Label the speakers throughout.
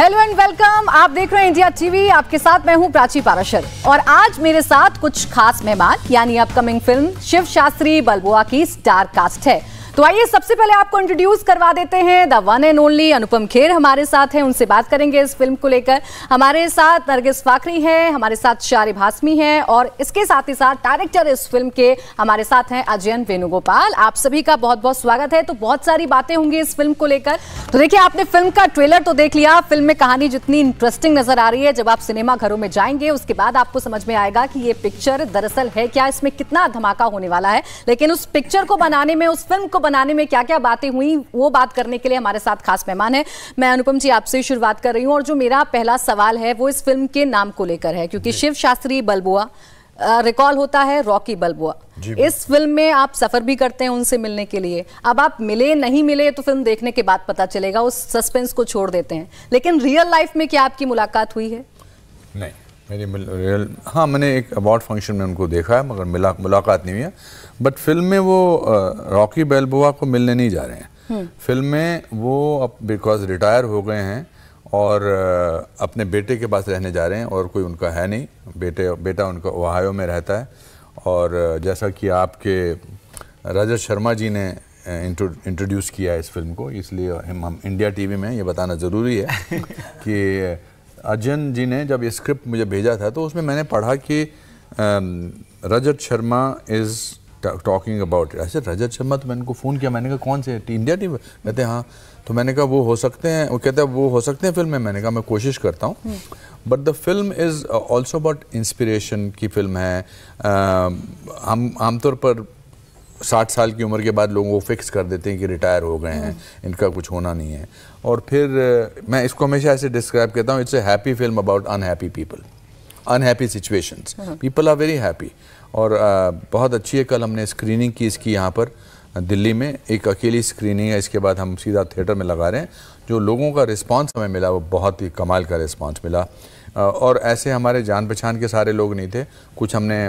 Speaker 1: Hello and welcome आप देख रहे हैं इंडिया टीवी आपके साथ मैं हूं प्राची पाराशर और आज मेरे साथ कुछ खास मेहमान यानी अपकमिंग फिल्म शिव शास्त्री बलबुआ की स्टार कास्ट है तो आइए सबसे पहले आपको इंट्रोड्यूस करवा देते हैं the one and only Anupam Kher हमारे साथ हैं उनसे बात करेंगे इस फिल्म को लेकर हमारे साथ नरगिस फाखरी हैं हमारे साथ शारी भास्मी हैं और इसके साथ ही साथ डायरेक्टर इस फिल्म के हमारे साथ हैं अजयन वेणुगोपाल आप सभी का बहुत बहुत स्वागत है तो बहुत सारी बातें होंगी इस फिल्म को लेकर तो देखिए आपने फिल्म का ट्रेलर तो देख लिया फिल्म में कहानी जितनी इंटरेस्टिंग नजर आ रही है जब आप सिनेमा घरों में जाएंगे उसके बाद आपको समझ में आएगा कि ये पिक्चर दरअसल है क्या इसमें कितना धमाका होने वाला है लेकिन उस पिक्चर को बनाने में उस फिल्म को बनाने में क्या क्या बातें हुई वो बात करने के लिए हमारे साथ खास मेहमान है मैं अनुपम जी आपसे शुरुआत कर रही हूँ और जो मेरा पहला सवाल है वो इस फिल्म के नाम को लेकर है क्योंकि शिव शास्त्री बलबुआ रिकॉल होता है रॉकी बलबुआ इस फिल्म में आप सफर भी करते हैं उनसे मिलने के लिए अब आप मिले नहीं मिले तो फिल्म देखने के बाद पता चलेगा उस सस्पेंस को छोड़ देते हैं लेकिन रियल लाइफ में क्या आपकी मुलाकात हुई है
Speaker 2: नहीं
Speaker 3: मेरी रियल हाँ मैंने एक अवार्ड फंक्शन में उनको देखा है मगर मिला मुलाकात नहीं हुई है बट फिल्म में वो रॉकी बेलबुआ को मिलने नहीं जा रहे हैं फिल्म हम्म। में वो अब बिकॉज रिटायर हो गए हैं और अपने बेटे के पास रहने जा रहे हैं और कोई उनका है नहीं बेटे बेटा उनका ओहायो में रहता है और जैसा कि आपके रजत शर्मा जी ने इंट्रोड्यूस किया है इस फिल्म को इसलिए हम हम इंडिया टीवी में ये बताना ज़रूरी है कि अजन जी ने जब ये स्क्रिप्ट मुझे भेजा था तो उसमें मैंने पढ़ा कि Rajat Sharma is talking about it ऐसे रजत शर्मा तो मैंने उनको फ़ोन किया मैंने कहा कौन से इंडिया टीम कहते हैं हाँ तो मैंने कहा वो हो सकते हैं वो कहते हैं वो हो सकते हैं फिल्म में मैंने कहा मैं कोशिश करता हूँ but the film is also about inspiration की फिल्म है हम आमतौर पर साठ साल की उम्र के बाद लोगों को फिक्स कर देते हैं कि रिटायर हो गए हैं इनका कुछ होना नहीं है और फिर मैं इसको हमेशा ऐसे डिस्क्राइब करता हूँ it's a happy film about unhappy people unhappy situations people are very happy और आ, बहुत अच्छी है कल हमने स्क्रीनिंग की इसकी यहाँ पर दिल्ली में एक अकेली स्क्रीनिंग है इसके बाद हम सीधा थिएटर में लगा रहे हैं जो लोगों का रिस्पांस हमें मिला वो बहुत ही कमाल का रिस्पांस मिला और ऐसे हमारे जान पहचान के सारे लोग नहीं थे कुछ हमने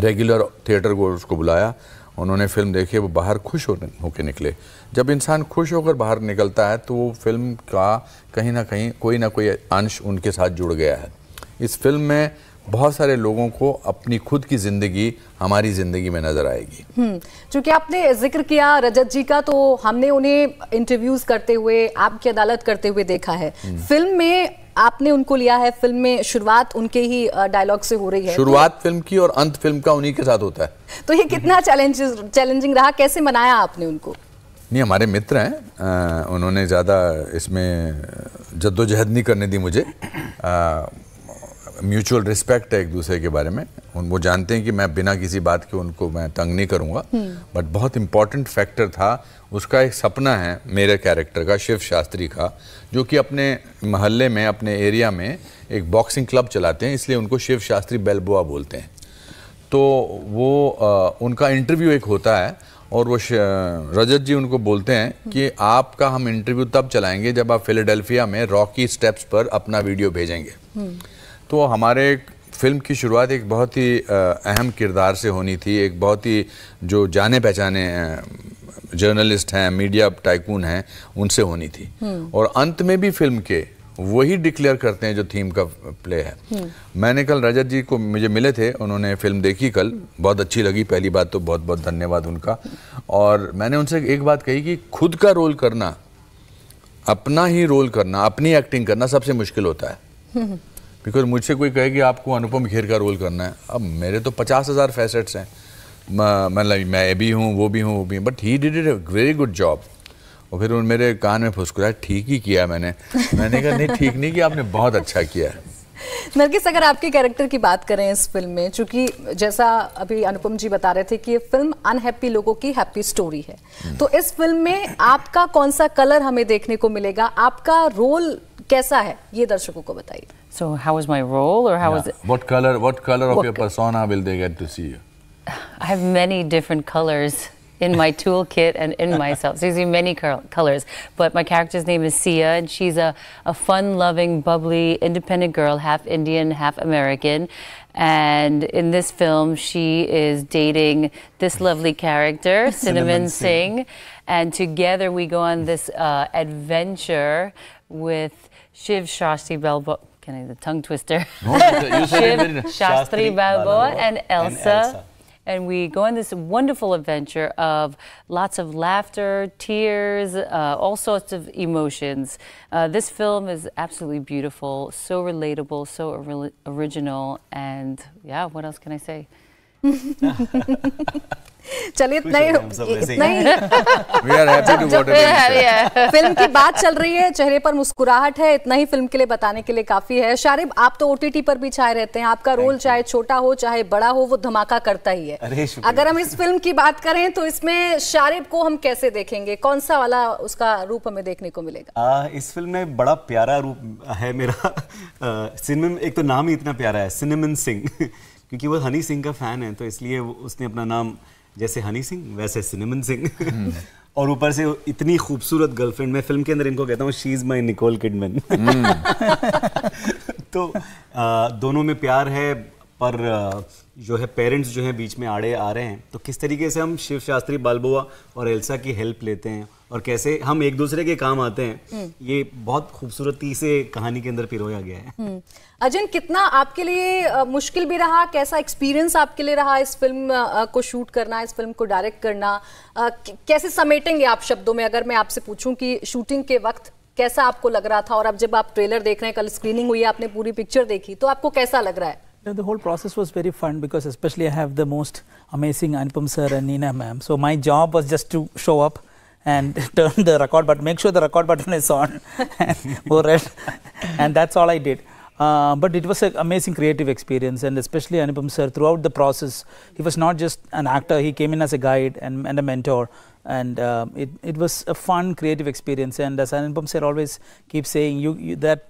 Speaker 3: रेगुलर थिएटर को उसको बुलाया उन्होंने फिल्म देखी वो बाहर खुश होकर निकले जब इंसान खुश होकर बाहर निकलता है तो वो फिल्म का कहीं ना कहीं कोई ना कोई अंश उनके साथ जुड़ गया है इस फिल्म में बहुत सारे लोगों को अपनी खुद की ज़िंदगी हमारी ज़िंदगी में नज़र आएगी
Speaker 1: हम्म, चूंकि आपने जिक्र किया रजत जी का तो हमने उन्हें इंटरव्यूज़ करते हुए आपकी अदालत करते हुए देखा है हम्म। फिल्म में आपने उनको लिया है फिल्म में शुरुआत उनके ही डायलॉग से हो रही है शुरुआत
Speaker 3: तो, फिल्म की और अंत फिल्म का उन्हीं के साथ होता है
Speaker 1: तो ये कितना चैलेंजिंग रहा कैसे मनाया आपने उनको
Speaker 3: नहीं हमारे मित्र हैं उन्होंने ज़्यादा इसमें जद्दोजहद नहीं करने दी मुझे आ, म्यूचुअल रिस्पेक्ट है एक दूसरे के बारे में उन वो जानते हैं कि मैं बिना किसी बात के उनको मैं तंग नहीं करूँगा बट हम्म। बहुत इंपॉर्टेंट फैक्टर था उसका एक सपना है मेरे कैरेक्टर का शिव शास्त्री का जो कि अपने मोहल्ले में अपने एरिया में एक बॉक्सिंग क्लब चलाते हैं इसलिए उनको शिव शास्त्री बेलबुआ बोलते हैं तो वो आ, उनका इंटरव्यू एक होता है और वो रजत जी उनको बोलते हैं कि आपका हम इंटरव्यू तब चलाएंगे जब आप फिलाडेल्फिया में रॉकी स्टेप्स पर अपना वीडियो भेजेंगे हम्म। तो हमारे फिल्म की शुरुआत एक बहुत ही अहम किरदार से होनी थी एक बहुत ही जो जाने पहचाने जर्नलिस्ट हैं मीडिया टाइकून हैं उनसे होनी थी हम्म। और अंत में भी फिल्म के वही डिक्लेयर करते हैं जो थीम का प्ले है हम्म। मैंने कल रजत जी को मुझे मिले थे उन्होंने फिल्म देखी कल बहुत अच्छी लगी पहली बात तो बहुत बहुत धन्यवाद उनका और मैंने उनसे एक बात कही कि खुद का रोल करना अपना ही रोल करना अपनी एक्टिंग करना सबसे मुश्किल होता है हम्म। बिकॉज मुझसे कोई कहे कि आपको अनुपम खेर का रोल करना है अब मेरे तो पचास हज़ार फैसेट्स हैं मतलब मैं भी हूँ वो भी हूँ वो भी but he did it a very good job और फिर उन मेरे कान में फुसकुराया ठीक ही किया मैंने मैंने कहा नहीं ठीक नहीं किया आपने बहुत अच्छा किया है
Speaker 1: नरगिस अगर आपके कैरेक्टर की बात करें इस फिल्म में चूंकि जैसा अभी अनुपम जी बता रहे थे कि ये फिल्म अनहैप्पी लोगों की हैप्पी स्टोरी है हम्म। तो इस फिल्म में आपका कौन सा कलर हमें देखने को मिलेगा आपका रोल कैसा है ये दर्शकों को बताइए
Speaker 4: so how is my role और
Speaker 3: how is what colour what colour of color of what your persona will they get to see?
Speaker 4: I have many in my toolkit and in myself. So you see many colors. But my character's name is Sia, and she's a, a fun loving, bubbly, independent girl, half Indian, half American. And in this film, she is dating this lovely character, Cinnamon, Cinnamon Singh. And together we go on this uh, adventure with Shiv Shasti Belbo. Can I, the tongue twister? Oh, Shiv Shastri Balboa and Elsa. And Elsa and we go on this wonderful adventure of lots of laughter, tears, uh, all sorts of emotions. Uh, this film is absolutely beautiful, so relatable, so or original, and yeah, what else can I say?
Speaker 1: चलिए इतना ही इतना ही film की बात चल रही है चेहरे पर मुस्कुराहट है इतना ही फिल्म के लिए बताने के लिए काफी है शारिब आप तो ओटीटी पर भी छाए रहते हैं आपका रोल चाहे छोटा हो चाहे बड़ा हो वो धमाका करता ही
Speaker 2: है अगर
Speaker 1: हम इस फिल्म की बात करें तो इसमें शारिब को हम कैसे देखेंगे कौन सा वाला उसका रूप हमें देखने को मिलेगा
Speaker 5: इस फिल्म में बड़ा प्यारा रूप है मेरा सिनेम एक तो नाम ही इतना प्यारा है सिनेमन सिंह क्योंकि वो हनी सिंह का फैन है तो इसलिए उसने अपना नाम जैसे हनी सिंह वैसे सिनेमन सिंह हम्म। और ऊपर से इतनी खूबसूरत गर्लफ्रेंड मैं फिल्म के अंदर इनको कहता हूँ she is my Nicole Kidman तो आ, दोनों में प्यार है पर जो है पेरेंट्स जो हैं बीच में आड़े आ रहे हैं तो किस तरीके से हम शिव शास्त्री बालबुआ और एल्सा की हेल्प लेते हैं और कैसे हम एक दूसरे के काम आते हैं हम्म। ये बहुत खूबसूरती से कहानी के अंदर पिरोया गया है
Speaker 1: हम्म। अजन कितना आपके लिए मुश्किल भी रहा कैसा एक्सपीरियंस आपके लिए रहा इस फिल्म को शूट करना इस फिल्म को डायरेक्ट करना कैसे समेटेंगे आप शब्दों में अगर मैं आपसे पूछूं कि शूटिंग के वक्त कैसा आपको लग रहा था और अब जब आप ट्रेलर देख रहे हैं कल स्क्रीनिंग हुई है आपने पूरी पिक्चर देखी तो आपको कैसा लग रहा है
Speaker 2: The whole process was very fun because especially I have the most amazing Anupam sir and Nina ma'am. So my job was just to show up and turn the record button, make sure the record button is on and and that's all I did. Uh, but it was an amazing creative experience and especially Anupam sir throughout the process, he was not just an actor, he came in as a guide and, and a mentor and uh, it, it was a fun creative experience and as Anupam sir always keeps saying, you, you that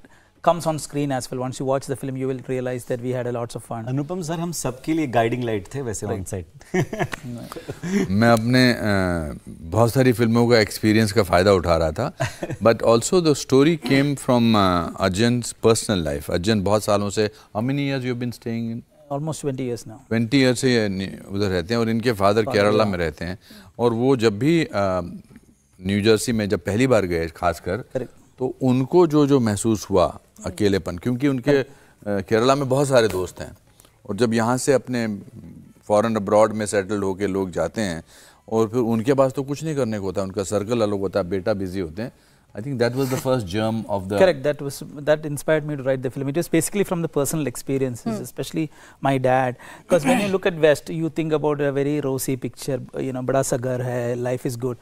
Speaker 2: comes on screen as well. Once you watch the film, you will realize that we had a lots of fun. Anupam sir, हम सबके लिए guiding light थे वैसे right. on set.
Speaker 3: मैं अपने बहुत सारी फिल्मों का experience का फायदा उठा रहा था. But also the story came from uh, Arjun's personal life. Arjun बहुत सालों से how many years you've been staying in?
Speaker 2: Almost 20 years
Speaker 3: now. 20 years से उधर रहते हैं और इनके father Kerala में रहते हैं और वो जब भी न्यू जर्सी में जब पहली बार गए खासकर तो उनको जो जो महसूस हुआ अकेलेपन क्योंकि उनके केरला में बहुत सारे दोस्त हैं और जब यहाँ से अपने फॉरेन अब्रॉड में सेटल्ड होके लोग जाते हैं और फिर उनके पास तो कुछ नहीं करने को होता उनका सर्कल अलग होता है बेटा बिजी होते हैं I think that was the first germ of the correct.
Speaker 2: That was that inspired me to write the film. It was basically from the personal experiences, mm. especially my dad. Because when you look at West, you think about a very rosy picture. You know, bada sagar hai, life is good.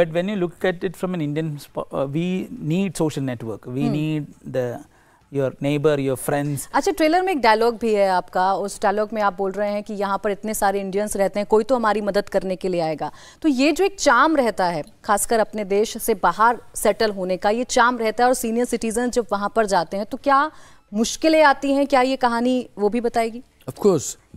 Speaker 2: But when you look at it from an Indian, uh, we need social network. We mm. need the your neighbour your friends
Speaker 1: अच्छा trailer में एक dialogue भी है आपका उस dialogue में आप बोल रहे हैं कि यहाँ पर इतने सारे इंडियंस रहते हैं कोई तो हमारी मदद करने के लिए आएगा तो ये जो एक चाम रहता है खासकर अपने देश से बाहर सेटल होने का ये चाम रहता है और सीनियर सिटीजन जब वहाँ पर जाते हैं तो क्या मुश्किलें आती हैं क्या ये कहानी वो भी बताएगी
Speaker 3: ऑफ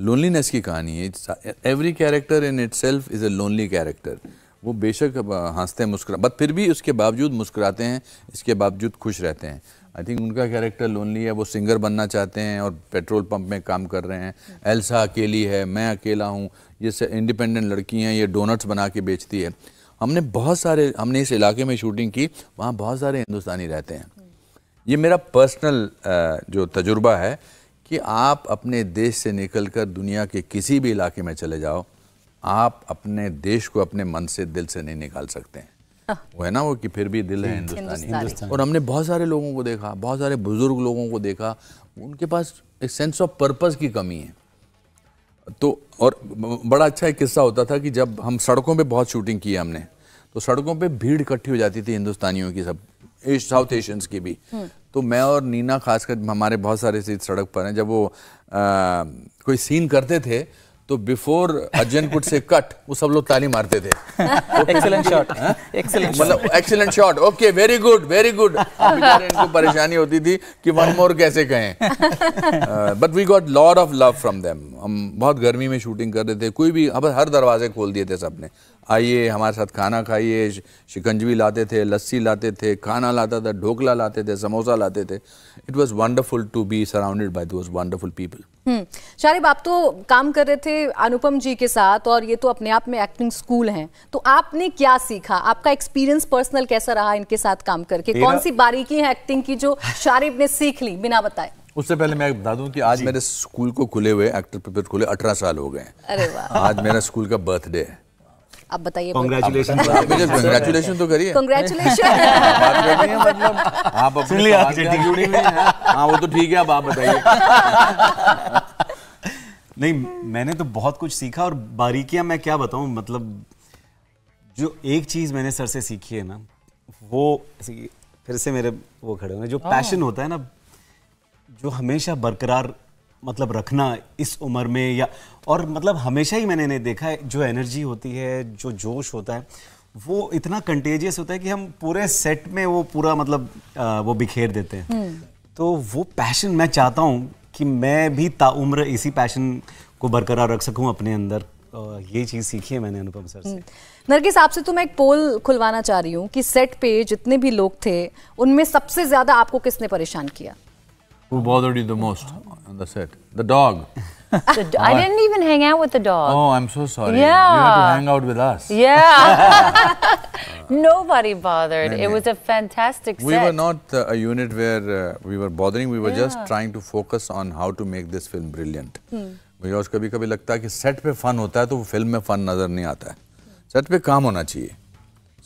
Speaker 3: लोनलीनेस की कहानी है every character in itself is a lonely character वो बेशक हाँ, हंसते हैं मुस्कुरा बट फिर भी उसके बावजूद मुस्कुराते हैं इसके बावजूद खुश रहते हैं आई थिंक उनका कैरेक्टर लोनली है वो सिंगर बनना चाहते हैं और पेट्रोल पंप में काम कर रहे हैं एल्सा अकेली है मैं अकेला हूँ ये इंडिपेंडेंट लड़की हैं ये डोनट्स बना के बेचती है हमने बहुत सारे हमने इस इलाके में शूटिंग की वहाँ बहुत सारे हिंदुस्तानी रहते हैं ये मेरा पर्सनल जो तजुर्बा है कि आप अपने देश से कर दुनिया के किसी भी इलाके में चले जाओ आप अपने देश को अपने मन से दिल से नहीं निकाल सकते हैं वो है ना वो कि फिर भी दिल है हिंदुस्तानी।, और हमने बहुत सारे लोगों को देखा बहुत सारे बुजुर्ग लोगों को देखा उनके पास एक सेंस ऑफ पर्पज़ की कमी है तो और बड़ा अच्छा एक किस्सा होता था कि जब हम सड़कों पे बहुत शूटिंग की हमने तो सड़कों पे भीड़ इकट्ठी हो जाती थी हिंदुस्तानियों की सब साउथ एशियंस की भी हम्म। तो मैं और नीना खासकर हमारे बहुत सारे सड़क पर हैं जब वो आ, कोई सीन करते थे तो before Arjun could say cut वो सब लोग ताली मारते थे एक्सेलेंट शॉट एक्सेलेंट मतलब excellent shot okay very good very good इनको परेशानी होती थी कि वन मोर कैसे कहें but we got lot of love from them हम बहुत गर्मी में शूटिंग कर रहे थे कोई भी अब हर दरवाजे खोल दिए थे सबने आइए हमारे साथ खाना खाइए शिकंजवी लाते थे लस्सी लाते थे खाना लाता था ढोकला लाते थे समोसा लाते थे it was wonderful to be surrounded by those wonderful people
Speaker 1: Sharib आप तो काम कर रहे थे अनुपम जी के साथ और ये तो अपने आप में एक्टिंग स्कूल हैं तो आपने क्या सीखा आपका एक्सपीरियंस पर्सनल कैसा रहा इनके साथ काम करके तेरा... कौन सी बारीकी है एक्टिंग की जो शारिब ने सीख ली बिना बताए
Speaker 3: उससे पहले मैं बता दूं कि आज मेरे स्कूल को खुले हुए एक्टर पेपर खुले अठारह साल हो गए हैं आज मेरा स्कूल का बर्थडे है
Speaker 1: आप बताइए कॉन्ग्रेचुलेशन तो करिए कॉन्ग्रेचुलेशन
Speaker 3: मतलब आप अपने हाँ वो तो ठीक है अब आप बताइए नहीं मैंने तो बहुत
Speaker 5: कुछ सीखा और बारीकियां मैं क्या बताऊं मतलब जो एक चीज मैंने सर से सीखी है ना वो फिर से मेरे वो खड़े हुए जो पैशन होता है ना जो हमेशा बरकरार मतलब रखना इस उम्र में या और मतलब हमेशा ही मैंने देखा है जो एनर्जी होती है जो जोश होता है वो इतना कंटेजियस होता है कि हम पूरे सेट में वो पूरा मतलब आ, वो बिखेर देते हैं हम्म। तो वो पैशन मैं चाहता हूँ कि मैं भी ताउम्र इसी पैशन को बरकरार रख सकूँ अपने अंदर ये चीज़ सीखी है मैंने अनुपम सर से हम्म।
Speaker 1: नरगिस आपसे तो मैं एक पोल खुलवाना चाह रही हूँ कि सेट पे जितने भी लोग थे उनमें सबसे ज़्यादा आपको किसने परेशान किया
Speaker 3: Who bothered you the most on the set? The dog.
Speaker 1: the do I didn't even hang out with
Speaker 4: the dog. Oh,
Speaker 3: I'm so sorry. Yeah. You had to hang out with us.
Speaker 4: Yeah. Nobody bothered. Maybe. It was a fantastic set. We were not
Speaker 3: uh, a unit where uh, we were bothering. We were yeah. just trying to focus on how to make this film brilliant. Hmm. मुझे और कभी कभी लगता है कि set पे fun होता है तो वो फिल्म में फन नज़र नहीं आता है सेट पे काम होना चाहिए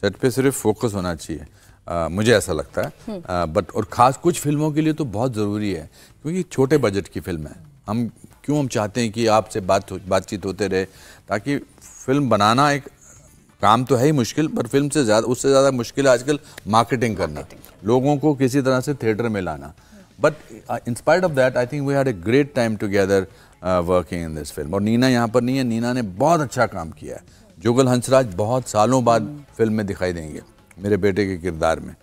Speaker 3: सेट पे सिर्फ फोकस होना चाहिए आ, मुझे ऐसा लगता है आ, हम्म। बट और ख़ास कुछ फिल्मों के लिए तो बहुत ज़रूरी है क्योंकि छोटे बजट की फिल्म है हम क्यों हम चाहते हैं कि आपसे बात बातचीत होते रहे ताकि फिल्म बनाना एक काम तो है ही मुश्किल पर फिल्म से ज़्यादा उससे ज़्यादा मुश्किल है आजकल मार्केटिंग करना लोगों को किसी तरह से थिएटर में लाना but inspired of that I think we had a great time together working in this film और नीना यहाँ पर नहीं है नीना ने बहुत अच्छा काम किया है जुगल हंसराज बहुत सालों बाद हम्म। फिल्म में दिखाई देंगे मेरे बेटे के किरदार में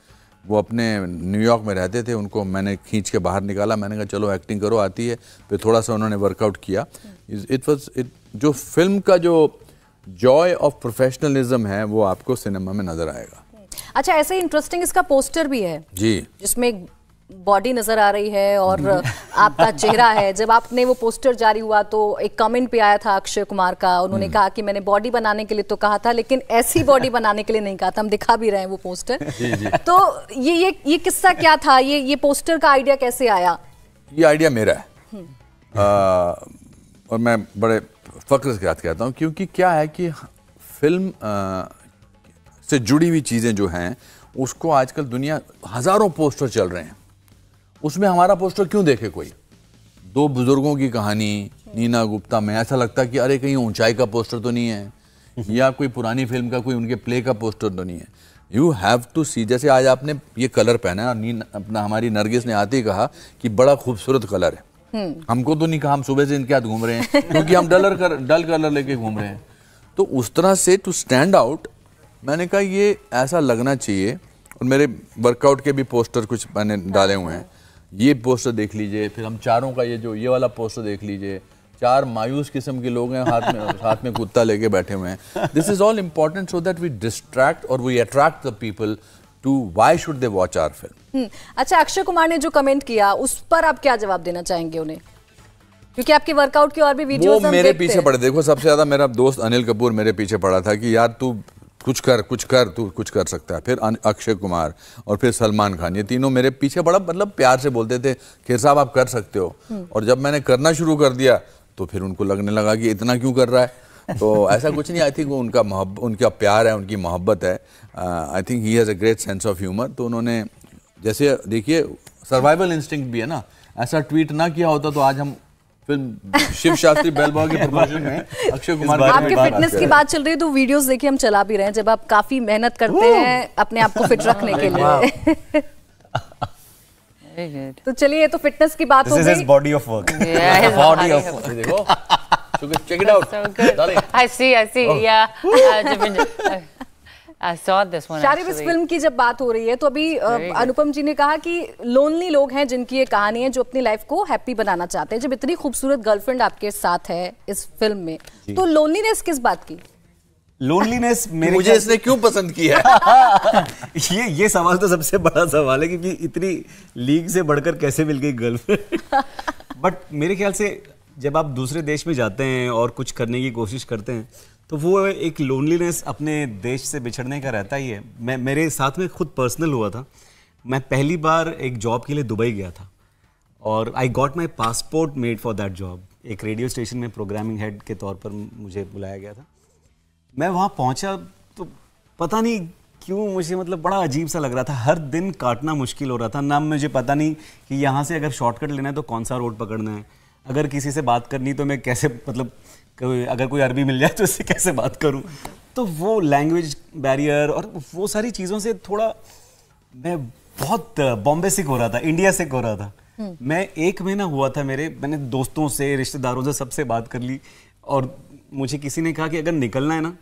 Speaker 3: वो अपने न्यूयॉर्क में रहते थे उनको मैंने खींच के बाहर निकाला मैंने कहा चलो एक्टिंग करो आती है फिर थोड़ा सा उन्होंने वर्कआउट किया इट वॉज इट जो फिल्म का जो जॉय ऑफ प्रोफेशनलिज्म है वो आपको सिनेमा में नजर आएगा
Speaker 1: अच्छा ऐसे इंटरेस्टिंग इसका पोस्टर भी है जी जिसमें बॉडी नजर आ रही है और आपका चेहरा है जब आपने वो पोस्टर जारी हुआ तो एक कमेंट भी आया था अक्षय कुमार का उन्होंने कहा कि मैंने बॉडी बनाने के लिए तो कहा था लेकिन ऐसी बॉडी बनाने के लिए नहीं कहा था हम दिखा भी रहे हैं वो पोस्टर तो ये ये ये किस्सा क्या था ये ये पोस्टर का आइडिया कैसे आया
Speaker 3: ये आइडिया मेरा है हम्म। आ, और मैं बड़े फख्र से याद कहता हूँ क्योंकि क्या है कि फिल्म आ, से जुड़ी हुई चीज़ें जो हैं उसको आजकल दुनिया हज़ारों पोस्टर चल रहे हैं उसमें हमारा पोस्टर क्यों देखे कोई दो बुजुर्गों की कहानी नीना गुप्ता में ऐसा लगता कि अरे कहीं ऊंचाई का पोस्टर तो नहीं है या कोई पुरानी फिल्म का कोई उनके प्ले का पोस्टर तो नहीं है यू हैव टू सी जैसे आज आपने ये कलर पहना है और नीन अपना हमारी नरगिस ने आते ही कहा कि बड़ा खूबसूरत कलर है हम्म। हमको तो नहीं कहा हम सुबह से इनके हाथ घूम रहे हैं क्योंकि हम डलर कर डल कलर लेके घूम रहे हैं तो उस तरह से टू स्टैंड आउट मैंने कहा ये ऐसा लगना चाहिए और मेरे वर्कआउट के भी पोस्टर कुछ मैंने डाले हुए हैं ये पोस्टर देख लीजिए फिर हम चारों का ये जो ये वाला पोस्टर देख लीजिए चार मायूस किस्म के लोग हैं हाथ में हाथ में कुत्ता लेके बैठे हुए हैं this is all important so that we distract और we attract the people to why should they watch our film
Speaker 1: अच्छा अक्षय कुमार ने जो कमेंट किया उस पर आप क्या जवाब देना चाहेंगे उन्हें क्योंकि आपके वर्कआउट की और भी वीडियो वो मेरे पीछे
Speaker 3: पड़े देखो सबसे ज्यादा मेरा दोस्त अनिल कपूर मेरे पीछे पड़ा था कि यार तू कुछ कर कुछ कर तू कुछ कर सकता है फिर अक्षय कुमार और फिर सलमान खान ये तीनों मेरे पीछे बड़ा मतलब प्यार से बोलते थे खेर साहब आप कर सकते हो हम्म। और जब मैंने करना शुरू कर दिया तो फिर उनको लगने लगा कि इतना क्यों कर रहा है तो ऐसा कुछ नहीं आई थिंक उनका मोहब्बत उनका प्यार है उनकी मोहब्बत है I think he has a great sense of humour तो उन्होंने जैसे देखिए सर्वाइवल इंस्टिंक्ट भी है ना ऐसा ट्वीट ना किया होता तो आज हम फिर शिव शास्त्री बेल के प्रमोशन में अक्षय कुमार आपके फिटनेस की बात
Speaker 1: चल रही है तो वीडियोस देखिए हम चला भी रहे हैं जब आप काफी मेहनत करते हम्म। हैं अपने आप को फिट रखने के लिए तो चलिए ये तो फिटनेस की बात हो गई
Speaker 5: body of work body of देखो
Speaker 3: check it out
Speaker 1: I see I see या
Speaker 4: शारिब इस फिल्म
Speaker 1: की जब बात हो रही है तो अभी अनुपम जी ने कहा कि लोनली लोग हैं जिनकी ये कहानी है जो अपनी लाइफ को हैप्पी बनाना चाहते हैं जब इतनी खूबसूरत गर्लफ्रेंड आपके साथ है इस फिल्म में तो लोनलीनेस किस बात की
Speaker 5: लोनलीनेस मेरे मुझे इसने क्यों पसंद किया ये ये सवाल तो सबसे बड़ा सवाल है क्योंकि इतनी लीग से बढ़कर कैसे मिल गई गर्लफ्रेंड बट मेरे ख्याल से जब आप दूसरे देश में जाते हैं और कुछ करने की कोशिश करते हैं तो वो एक लोनलीनेस अपने देश से बिछड़ने का रहता ही है मैं मेरे साथ में खुद पर्सनल हुआ था मैं पहली बार एक जॉब के लिए दुबई गया था और I got my passport made for that job एक रेडियो स्टेशन में प्रोग्रामिंग हेड के तौर पर मुझे बुलाया गया था मैं वहाँ पहुँचा तो पता नहीं क्यों मुझे मतलब बड़ा अजीब सा लग रहा था हर दिन काटना मुश्किल हो रहा था ना मुझे पता नहीं कि यहाँ से अगर शॉर्टकट लेना है तो कौन सा रोड पकड़ना है अगर किसी से बात करनी तो मैं कैसे मतलब कोई अगर कोई अरबी मिल जाए तो उससे कैसे बात करूँ तो वो लैंग्वेज बैरियर और वो सारी चीज़ों से थोड़ा मैं बहुत बॉम्बे से हो रहा था इंडिया से हो रहा था हम्म। मैं एक महीना हुआ था मेरे मैंने दोस्तों से रिश्तेदारों से सबसे बात कर ली और मुझे किसी ने कहा कि अगर निकलना है ना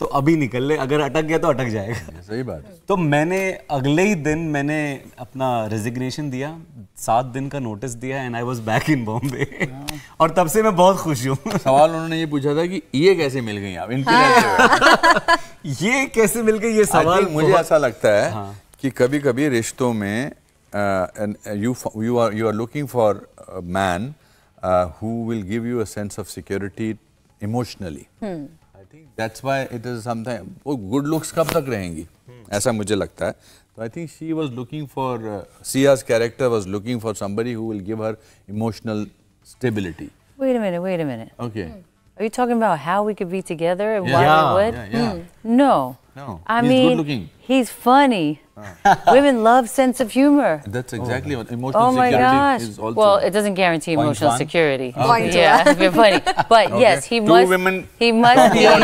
Speaker 5: तो अभी निकल ले अगर अटक गया तो अटक जाएगा सही बात तो मैंने अगले ही दिन मैंने अपना रेजिग्नेशन दिया सात दिन का नोटिस दिया and I was back in Bombay और तब से मैं बहुत खुश हूँ सवाल उन्होंने ये पूछा था
Speaker 3: कि ये कैसे मिल गई आप इनके हाँ। ये कैसे मिल गई ये सवाल मुझे ऐसा लगता है हाँ। कि कभी कभी रिश्तों में you you are you are looking for man who will give you a sense of security emotionally think that's why it is sometimes वो good looks कब तक रहेंगी? ऐसा मुझे लगता I think she was looking for uh, Sia's character was looking for somebody who will give her emotional stability.
Speaker 4: Wait a minute, wait a minute. Okay. Hmm. Are you talking about how we could be together and why we would? Hmm. No. No. I he's mean, good looking. He's funny. Ah. Women love sense of humor.
Speaker 3: That's exactly oh. what emotional oh my gosh. Well, it doesn't
Speaker 4: guarantee Point emotional one. security. Ah, okay. Yeah, if are funny. But okay. yes, he Two must. Women. He must be. I'm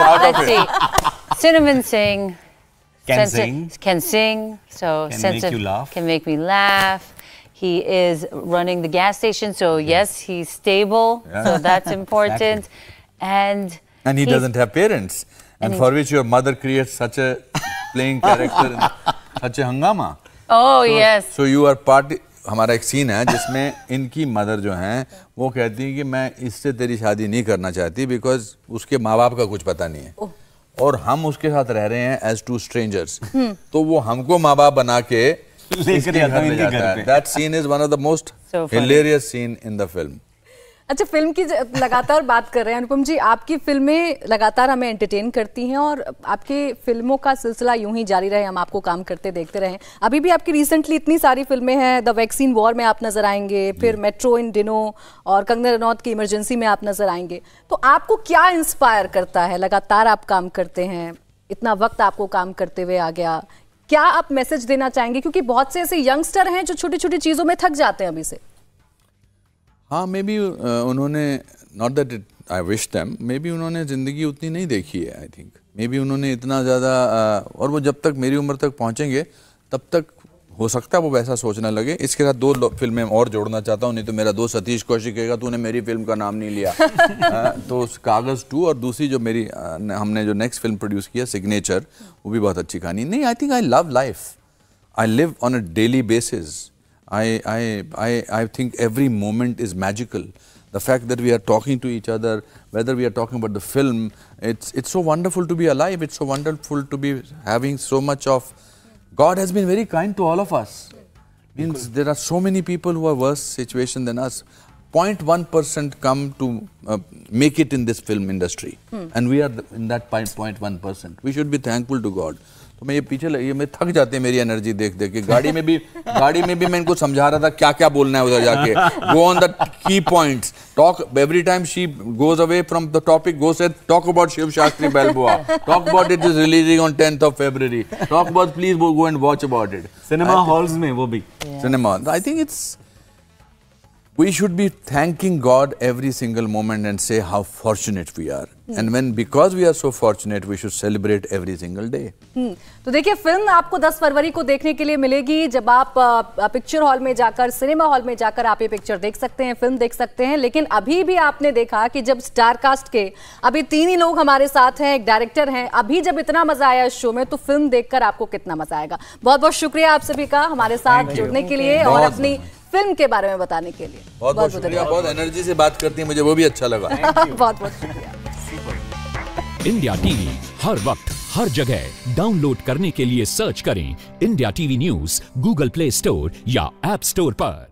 Speaker 4: out of let's see. Cinnamon Singh. Can sing. Can sing. So can sense make of, you laugh. Can make me laugh. He is running the gas station, so yes, he's stable. Yeah. So that's important. exactly. And and he doesn't
Speaker 3: have parents. And for which your mother creates such a playing character, such a hangama.
Speaker 4: Oh so, yes.
Speaker 3: So you are part. हमारा एक scene है जिसमें इनकी mother जो हैं वो कहती हैं कि मैं इससे तेरी शादी नहीं करना चाहती बिकॉज उसके माँ बाप का कुछ पता नहीं है oh. और हम उसके साथ रह रहे हैं एज टू स्ट्रेंजर्स तो वो हमको माँ बाप बना के लेकर जाता है that scene is one of the most hilarious scene in the film
Speaker 1: अच्छा फिल्म की लगातार बात कर रहे हैं अनुपम जी आपकी फिल्में लगातार हमें एंटरटेन करती हैं और आपके फिल्मों का सिलसिला यूं ही जारी रहे हम आपको काम करते देखते रहें अभी भी आपकी रिसेंटली इतनी सारी फिल्में हैं द वैक्सीन वॉर में आप नजर आएंगे फिर मेट्रो इन डिनो और कंगना रनौत की इमरजेंसी में आप नजर आएंगे तो आपको क्या इंस्पायर करता है लगातार आप काम करते हैं इतना वक्त आपको काम करते हुए आ गया क्या आप मैसेज देना चाहेंगे क्योंकि बहुत से ऐसे यंगस्टर हैं जो छोटी छोटी चीज़ों में थक जाते हैं अभी से
Speaker 3: हाँ मे बी uh, उन्होंने not that it I wish them maybe उन्होंने ज़िंदगी उतनी नहीं देखी है आई थिंक मे बी उन्होंने इतना ज़्यादा uh, और वो जब तक मेरी उम्र तक पहुँचेंगे तब तक हो सकता है वो वैसा सोचने लगे इसके साथ दो फिल्में और जोड़ना चाहता हूँ नहीं तो मेरा दोस्त सतीश कौशिक कहेगा तूने मेरी फिल्म का नाम नहीं लिया आ, हाँ, तो कागज़ टू और दूसरी जो मेरी आ, uh, हमने जो नेक्स्ट फिल्म प्रोड्यूस किया सिग्नेचर वो भी बहुत अच्छी कहानी नहीं I think I love life I live on a daily basis I, I, I, I think every moment is magical. The fact that we are talking to each other, whether we are talking about the film, it's, it's so wonderful to be alive. It's so wonderful to be having so much of. God has been very kind to all of us. Means there are so many people who are worse situation than us. 0.1% come to uh, make it in this film industry. Hmm. And we are in that 0.1%. We should be thankful to God. तो मैं ये पीछे लग, ये मैं थक जाते हैं मेरी एनर्जी देख देख के गाड़ी में भी गाड़ी में भी मैं इनको समझा रहा था क्या क्या बोलना है उधर जाके go on the key points talk every time she goes away from the topic go say talk about Shiv Shastri Balboa talk about it is releasing on tenth of February talk about please go and watch about it cinema halls में वो भी cinema I think it's we should be thanking God every single moment and say how fortunate we are. Hmm. And when because we are so fortunate, we should celebrate every single day.
Speaker 1: Hmm. तो देखिए film आपको 10 फरवरी को देखने के लिए मिलेगी जब आप पिक्चर हॉल में जाकर सिनेमा हॉल में जाकर आप ये पिक्चर देख सकते हैं फिल्म देख सकते हैं लेकिन अभी भी आपने देखा कि जब स्टार कास्ट के अभी तीन ही लोग हमारे साथ हैं एक डायरेक्टर हैं अभी जब इतना मजा आया इस शो में तो फिल्म देखकर आपको कितना मजा आएगा बहुत बहुत शुक्रिया आप सभी का हमारे साथ जुड़ने के लिए और अपनी फिल्म के बारे में बताने के लिए
Speaker 3: बहुत बहुत शुक्रिया बहुत एनर्जी से बात करती है मुझे वो भी अच्छा लगा
Speaker 1: बहुत बहुत शुक्रिया
Speaker 5: इंडिया टीवी हर वक्त हर जगह डाउनलोड करने के लिए सर्च करें India TV news Google Play Store या एप स्टोर पर